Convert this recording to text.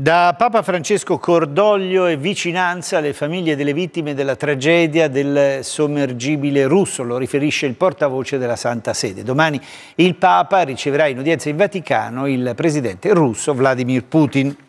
Da Papa Francesco cordoglio e vicinanza alle famiglie delle vittime della tragedia del sommergibile russo, lo riferisce il portavoce della Santa Sede. Domani il Papa riceverà in udienza in Vaticano il presidente russo Vladimir Putin.